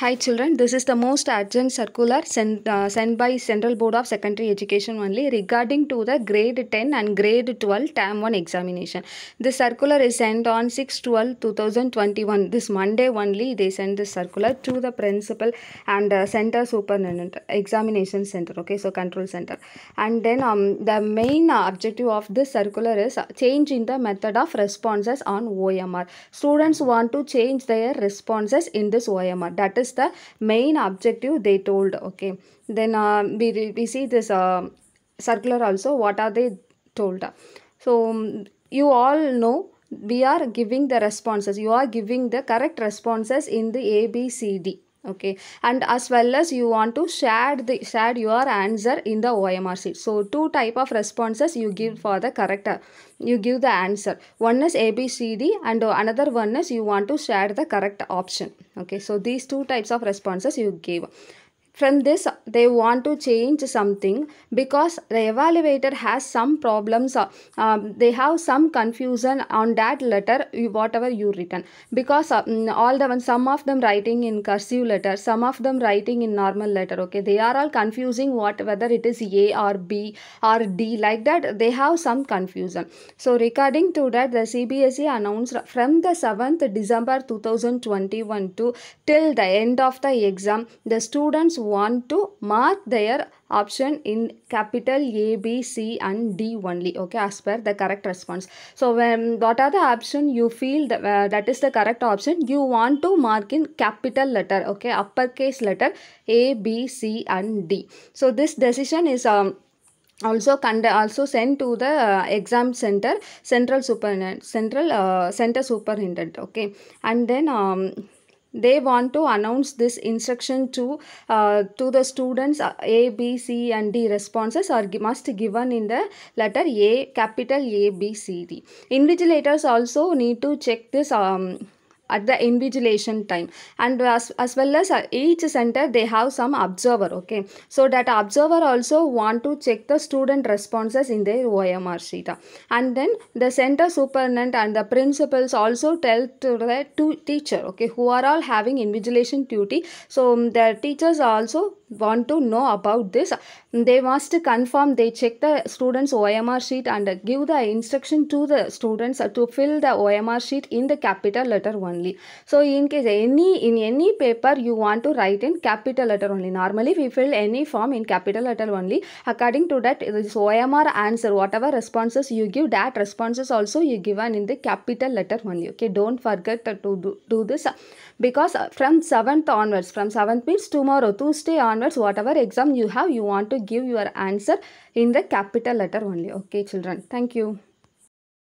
Hi children, this is the most urgent circular sent, uh, sent by Central Board of Secondary Education only regarding to the grade 10 and grade 12 term 1 examination. The circular is sent on 6-12-2021. This Monday only they send this circular to the principal and uh, center superintendent, examination center, okay, so control center. And then um, the main objective of this circular is change in the method of responses on OMR. Students want to change their responses in this OMR. That is is the main objective they told okay then uh, we, we see this uh, circular also what are they told so um, you all know we are giving the responses you are giving the correct responses in the a b c d okay and as well as you want to share the share your answer in the omrc so two type of responses you give for the correct you give the answer one is abcd and another one is you want to share the correct option okay so these two types of responses you give from this, they want to change something because the evaluator has some problems. Uh, um, they have some confusion on that letter, whatever you written. Because uh, mm, all the some of them writing in cursive letter, some of them writing in normal letter. Okay, they are all confusing what whether it is A or B or D like that. They have some confusion. So regarding to that, the CBSE announced from the 7th December 2021 to till the end of the exam, the students want to mark their option in capital A, B, C and D only okay as per the correct response. So when what are the option you feel that, uh, that is the correct option you want to mark in capital letter okay uppercase letter A, B, C and D. So this decision is um, also also sent to the uh, exam center central super central uh, center superintendent okay and then um they want to announce this instruction to uh, to the students uh, a b c and d responses are must given in the letter a capital a b c d invigilators also need to check this um, at the invigilation time and as, as well as uh, each center they have some observer okay so that observer also want to check the student responses in their OMR sheet and then the center superintendent and the principals also tell to the to teacher okay who are all having invigilation duty so um, the teachers also want to know about this they must confirm they check the students omr sheet and give the instruction to the students to fill the omr sheet in the capital letter only so in case any in any paper you want to write in capital letter only normally we fill any form in capital letter only according to that this omr answer whatever responses you give that responses also you given in the capital letter only okay don't forget to do, do this because from 7th onwards from 7th means tomorrow tuesday on onwards whatever exam you have you want to give your answer in the capital letter only okay children thank you